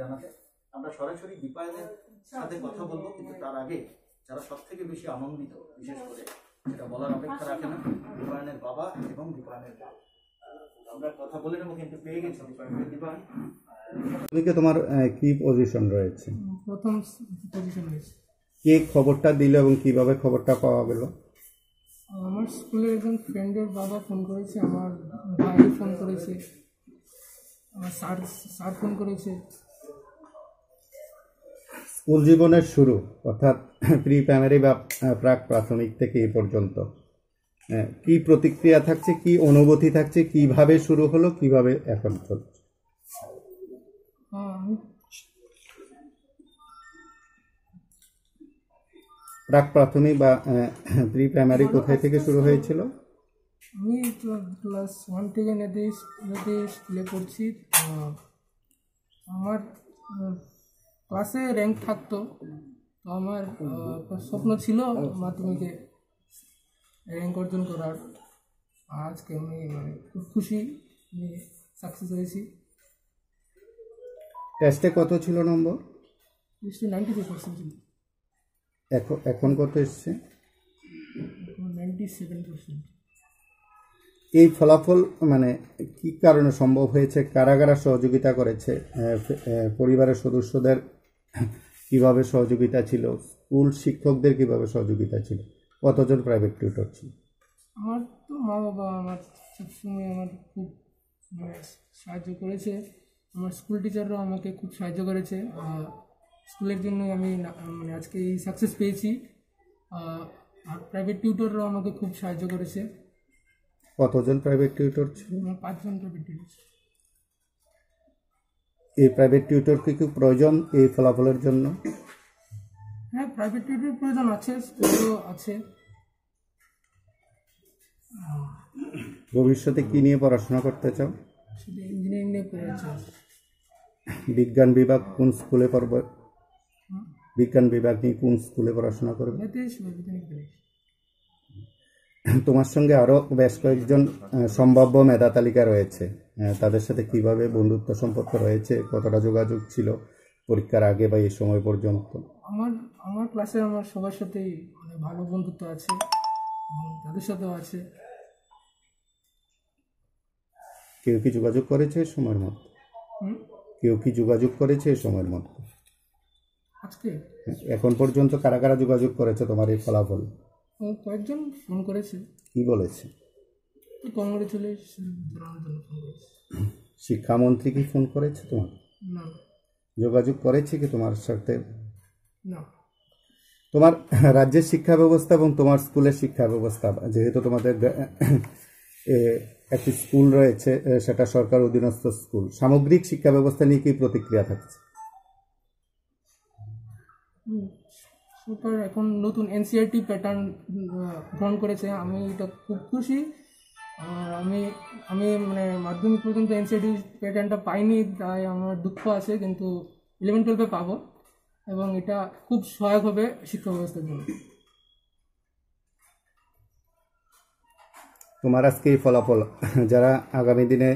জানাতে আমরা সরাসরি বিপায়দের সাথে কথা বলবো কিন্তু তার আগে যারা সব থেকে বেশি আনন্দিত বিশেষ করে সেটা বলার অপেক্ষা রাখে না দীপায়নের বাবা এবং দীপায়নের বাবা আমরা কথা কিন্তু পেয়ে গেছি তোমার পজিশন রয়েছে প্রথম পজিশন কে খবরটা দিল এবং কিভাবে খবরটা পাওয়া গেল আমার স্কুলের একজন ফ্রেন্ডের বাবা ফোন করেছে আমার ভাই ফোন করেছে আমার ফোন করেছে স্কুল জীবনের শুরু অর্থাৎ প্রি প্রাইমারি বা প্রাক প্রাথমিক থেকে এ পর্যন্ত হ্যাঁ, কি প্রতিক্রিয়া থাকছে কি অনুভূতি থাকছে কিভাবে শুরু হলো কিভাবে এখন চলছে হ্যাঁ। প্রাক প্রাথমিক বা প্রি প্রাইমারি কোথায় থেকে শুরু হয়েছিল আমি ক্লাস ওয়ান থেকে নেতে নেতে স্কুলে পড়ছি আমার ক্লাসে র্যাঙ্ক থাকতো তো আমার স্বপ্ন ছিল মাধ্যমিকে র্যাঙ্ক অর্জন করার আজকে আমি মানে খুব খুশি আমি সাকসেস হয়েছি টেস্টে কত ছিল নম্বর টেস্টে নাইনটি টু পার্সেন্ট ছিল এখন কত এসছে নাইনটি সেভেন পার্সেন্ট এই ফলাফল মানে কি কারণে সম্ভব হয়েছে কারা কারা সহযোগিতা করেছে পরিবারের সদস্যদের কিভাবে সহযোগিতা ছিল স্কুল শিক্ষকদের কিভাবে সহযোগিতা ছিল কতজন প্রাইভেট টিউটর ছিল আমার তো মা বাবা আমার সবসময় আমার খুব মানে, সাহায্য করেছে আমার স্কুল টিচাররাও আমাকে খুব সাহায্য করেছে স্কুলের জন্য আমি মানে আজকে এই সাকসেস পেয়েছি আর প্রাইভেট টিউটররাও আমাকে খুব সাহায্য করেছে কতজন প্রাইভেট টিউটর ছিল পাঁচজন প্রাইভেট টিউটর এই প্রাইভেট টিউটর কি কি প্রয়োজন এই ফলাফলের জন্য হ্যাঁ প্রাইভেট টিউটর প্রয়োজন আছে আছে ভবিষ্যতে কি নিয়ে পড়াশোনা করতে চাও ইঞ্জিনিয়ারিং নিয়ে পড়তে চাও বিজ্ঞান বিভাগ কোন স্কুলে পড়বে হ্যাঁ। বিজ্ঞান বিভাগ নিয়ে কোন স্কুলে পড়াশোনা করবে তোমার সঙ্গে আরও বেশ কয়েকজন সম্ভাব্য মেধা তালিকা রয়েছে তাদের সাথে কিভাবে বন্ধুত্ব সম্পর্ক রয়েছে কতটা যোগাযোগ ছিল পরীক্ষার আগে বা এই সময় পর্যন্ত আমার আমার ক্লাসে আমার সবার সাথেই মানে ভালো বন্ধুত্ব আছে তাদের সাথেও আছে কেউ কি যোগাযোগ করেছে সময়ের মধ্যে কেউ কি যোগাযোগ করেছে সময়ের মধ্যে আজকে এখন পর্যন্ত কারা কারা যোগাযোগ করেছে তোমার এই ফলাফল কয়েকজন ফোন করেছে কি বলেছে কংগ্রেচুলেশন ফোন শিক্ষামন্ত্রী কি ফোন করেছে তোমার যোগাযোগ করেছে কি তোমার সাথে তোমার রাজ্যের শিক্ষা ব্যবস্থা এবং তোমার স্কুলের শিক্ষা ব্যবস্থা যেহেতু তোমাদের একটি স্কুল রয়েছে সেটা সরকার অধীনস্থ স্কুল সামগ্রিক শিক্ষা ব্যবস্থা নিয়ে কি প্রতিক্রিয়া থাকছে ওটার এখন নতুন এনসিআরটি e প্যাটার্ন গ্রহণ করেছে আমি এটা খুব খুশি আমি আমি মানে মাধ্যমিক পর্যন্ত এনসিআরটি প্যাটার্নটা e পাইনি তাই আমার দুঃখ আছে কিন্তু ইলেভেন টুয়েলভে পাবো এবং এটা খুব সহায়ক হবে শিক্ষা ব্যবস্থার জন্য তোমার আজকে এই ফলাফল যারা আগামী দিনে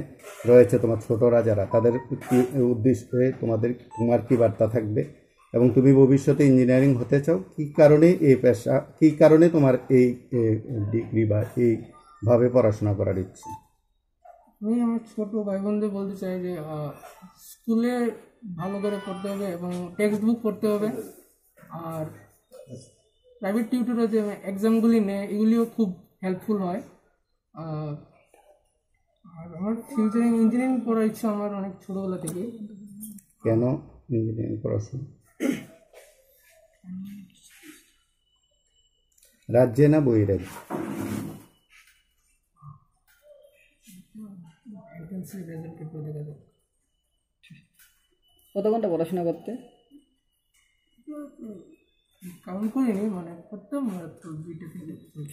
রয়েছে তোমার ছোটরা যারা তাদের উদ্দেশ্যে তোমাদের তোমার কি বার্তা থাকবে এবং তুমি ভবিষ্যতে ইঞ্জিনিয়ারিং হতে চাও কী কারণে এই পেশা কী কারণে তোমার এই ডিগ্রি বা এইভাবে পড়াশোনা করার ইচ্ছে আমি আমার ছোটো ভাই বোনদের বলতে চাই যে স্কুলে ভালো করে পড়তে হবে এবং টেক্সট বুক পড়তে হবে আর প্রাইভেট টিউটরের যে এক্সামগুলি নেয় এগুলিও খুব হেল্পফুল হয় আর আমার ফিউচারিং ইঞ্জিনিয়ারিং পড়ার ইচ্ছা আমার অনেক ছোটোবেলা থেকে কেন ইঞ্জিনিয়ারিং পড়াশোনা রাজ্যে না বই রাজ্যে কত ঘন্টা পড়াশোনা করতে করিনি মানে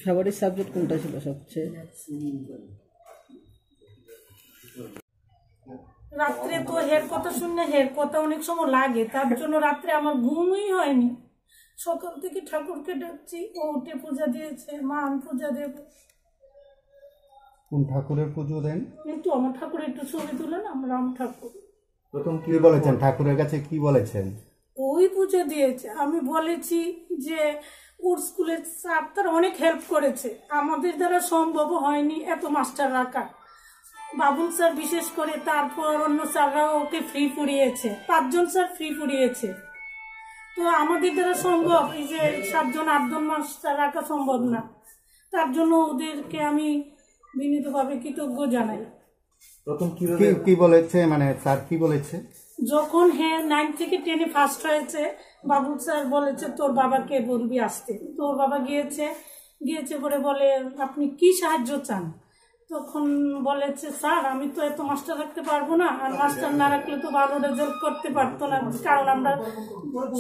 ফেভারিট সাবজেক্ট কোনটা ছিল সবচেয়ে রাত্রে তো হের কথা শুনলে হের কথা অনেক সময় লাগে তার জন্য রাত্রে আমার ঘুমই হয়নি সকাল থেকে ঠাকুরকে ডাকছি ও উঠে পূজা দিয়েছে মা আমি পূজা দেব কোন ঠাকুরের পুজো দেন একটু আমার ঠাকুর একটু ছবি তুলেন আমার রাম ঠাকুর প্রথম কি বলেছেন ঠাকুরের কাছে কি বলেছেন ওই পুজো দিয়েছে আমি বলেছি যে ওর স্কুলের স্যার তার অনেক হেল্প করেছে আমাদের দ্বারা সম্ভব হয়নি এত মাস্টার রাখা বাবুল স্যার বিশেষ করে তারপর অন্য স্যাররা ওকে ফ্রি পড়িয়েছে পাঁচজন স্যার ফ্রি পড়িয়েছে তো আমাদের দ্বারা সম্ভব এই যে সাতজন আটজন মানুষ রাখা সম্ভব না তার জন্য ওদেরকে আমি বিনীতভাবে কৃতজ্ঞ জানাই কি বলেছে মানে স্যার কি বলেছে যখন হ্যাঁ নাইন থেকে টেনে ফার্স্ট হয়েছে বাবুল স্যার বলেছে তোর বাবাকে বলবি আসতে তোর বাবা গিয়েছে গিয়েছে করে বলে আপনি কি সাহায্য চান তখন বলেছে স্যার আমি তো এত মাস্টার রাখতে পারবো না আর মাস্টার না রাখলে তো ভালো রেজাল্ট করতে পারতো না কারণ আমরা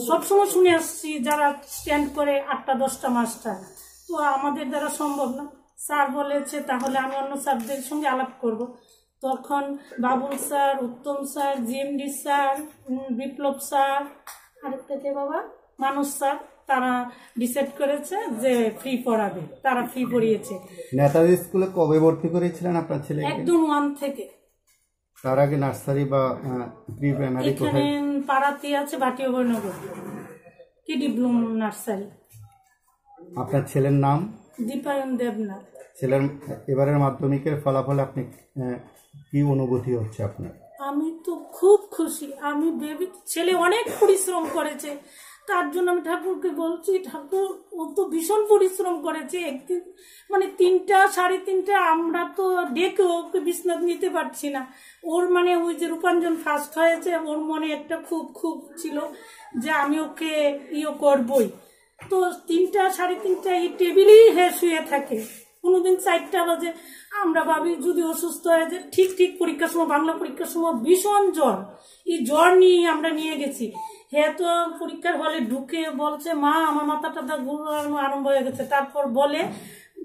সবসময় শুনে আসছি যারা স্ট্যান্ড করে আটটা দশটা মাস্টার তো আমাদের দ্বারা সম্ভব না স্যার বলেছে তাহলে আমি অন্য স্যারদের সঙ্গে আলাপ করব। তখন Babul sir Uttam sir GMD sir Biplab sir আরেকটা কে বাবা মানুষ স্যার তারা ডিসাইড করেছে যে ফ্রি পড়াবে তারা ফ্রি পড়িয়েছে নেতাজি স্কুলে কবে ভর্তি করেছিলেন আপনার ছেলে একদম ওয়ান থেকে তার আগে নার্সারি বা প্রি প্রাইমারি কোথায় পাড়াতে আছে বাটি অভয়নগর কি ডিপ্লোম নার্সারি আপনার ছেলের নাম দীপায়ন দেবনাথ ছেলের এবারের মাধ্যমিকের ফলাফল আপনি কি অনুভূতি হচ্ছে আপনার আমি তো খুব খুশি আমি ভেবে ছেলে অনেক পরিশ্রম করেছে তার জন্য আমি ঠাকুরকে বলছি ঠাকুর ও তো ভীষণ পরিশ্রম করেছে একদিন মানে তিনটা সাড়ে তিনটা আমরা তো ডেকে ওকে বিছনা নিতে পারছি না ওর মানে ওই যে রূপাঞ্জন ফার্স্ট হয়েছে ওর মনে একটা খুব খুব ছিল যে আমি ওকে ইয়ে করবই তো তিনটা সাড়ে তিনটা এই টেবিলেই হ্যাঁ শুয়ে থাকে কোনোদিন চারটা বাজে আমরা ভাবি যদি অসুস্থ হয়ে যায় ঠিক ঠিক পরীক্ষার সময় বাংলা পরীক্ষার সময় ভীষণ জ্বর এই জ্বর নিয়ে আমরা নিয়ে গেছি হ্যাঁ তো পরীক্ষার হলে ঢুকে বলছে মা আমার মাথা টাথা ঘুরানো আরম্ভ হয়ে গেছে তারপর বলে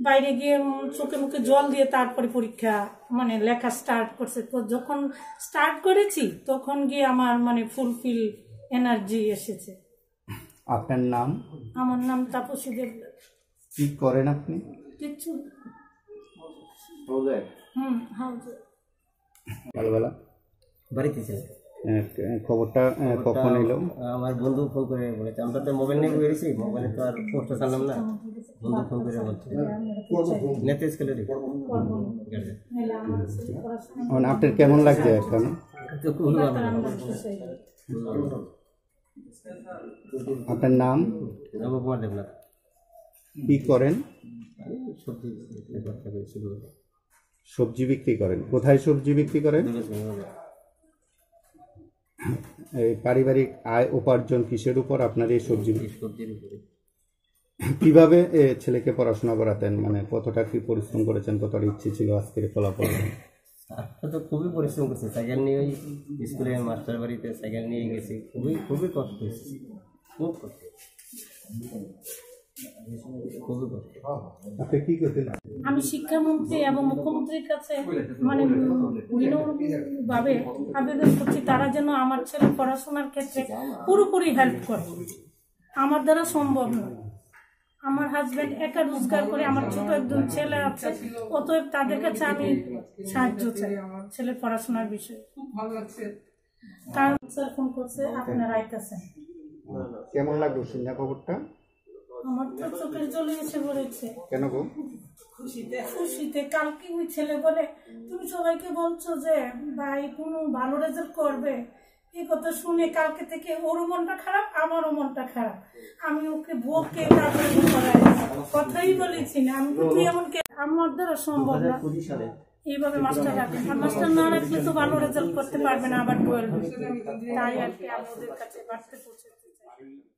বাইরে গিয়ে চোখে মুখে জল দিয়ে তারপরে পরীক্ষা মানে লেখা স্টার্ট করছে তো যখন স্টার্ট করেছি তখন গিয়ে আমার মানে ফুলফিল এনার্জি এসেছে আপনার নাম আমার নাম তাপসী দেব কি করেন আপনি কিচ্ছু হুম হাউজে ভালোবেলা বাড়িতে ছিল খবরটা কখন এলো আমার বন্ধু ফোন করে বলেছে আমরা তো মোবাইল নিয়ে বেরিয়েছি মোবাইলে তো আর পোস্টটা চালাম না বন্ধু ফোন করে বলছে নেতেশ ক্যালারি মানে আপনার কেমন লাগছে এখন তো খুব ভালো আপনার নাম নবকুমার দেবনাথ কি করেন সবজি বিক্রি করেন কোথায় সবজি বিক্রি করেন এই পারিবারিক আয় উপার্জন কিসের উপর আপনার এই সবজি কিভাবে ছেলেকে পড়াশোনা করাতেন মানে কতটা কি পরিশ্রম করেছেন কতটা ইচ্ছে ছিল আজকের ফলাফল স্যারটা তো খুবই পরিশ্রম করছে সাইকেল নিয়ে ওই স্কুলে মাস্টার বাড়িতে সাইকেল নিয়ে গেছি খুবই খুবই কষ্ট হয়েছে খুব কষ্ট আমি শিক্ষামন্ত্রী এবং মুখ্যমন্ত্রীর কাছে মানে ভাবে আবেদন করছি তারা যেন আমার ছেলে পড়াশোনার ক্ষেত্রে পুরোপুরি হেল্প করে আমার দ্বারা সম্ভব নয় আমার হাজব্যান্ড একা রোজগার করে আমার ছোট একজন ছেলে আছে অতএব তাদের কাছে আমি সাহায্য চাই আমার ছেলে পড়াশোনার বিষয়ে কারণ ফোন করছে আপনারা আইতেছেন কেমন লাগলো শুনে খবরটা আমার তো চোখের জল এসে পড়েছে কেন গো খুশিতে খুশিতে কালকে ওই ছেলে বলে তুমি সবাইকে বলছো যে ভাই কোনো ভালো রেজাল্ট করবে এই কথা শুনে কালকে থেকে ওর মনটা খারাপ আমারও মনটা খারাপ আমি ওকে বকে তারপরে কথাই বলেছি না আমি তুই এমন আমার দ্বারা সম্ভব না এইভাবে মাস্টার রাখেন আর মাস্টার না রাখলে তো ভালো রেজাল্ট করতে পারবে না আবার টুয়েলভে তাই আর কি আমাদের কাছে বাড়তে পৌঁছাতে